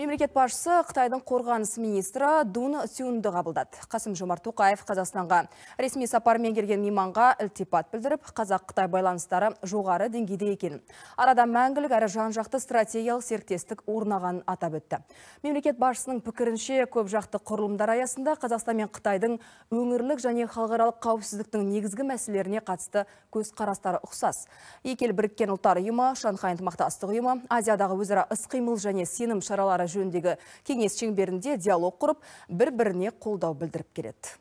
Мемлекет басшысы Қытайдың қорғаныс министрі Дун Сюнді қабылдады. Қасым Жомарт Тоқаев Қазақстанға ресми сапармен келген мейманға ілтипат білдіріп, қазақ-қытай байланыстары жоғары деңгейде екенін. Арада мәңгілік әрі жан-жақты стратегиялық серіктестік орнағанын атап өтті. Мемлекет басшысының пікірінше көпжақты құрылымдар аясында Қазақстан мен Қытайдың өңірлік және халықаралық қауіпсіздіктің негізгі мәселелеріне қатысты көзқарастары ұқсас. Екі ел біріккен ұлттар ұйымы, Шанхай ынтымақтастық ұйымы, Азиядағы өзара іс-қимыл және сенім шаралары жөндегі кеңес шеңберінде диалог құрып бір біріне қолдау білдіріп келеді